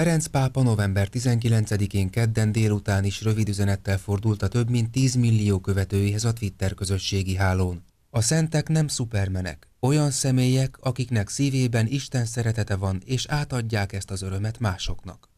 Ferenc pápa november 19-én kedden délután is rövid üzenettel fordult a több mint 10 millió követőihez a Twitter közösségi hálón. A szentek nem szupermenek, olyan személyek, akiknek szívében Isten szeretete van, és átadják ezt az örömet másoknak.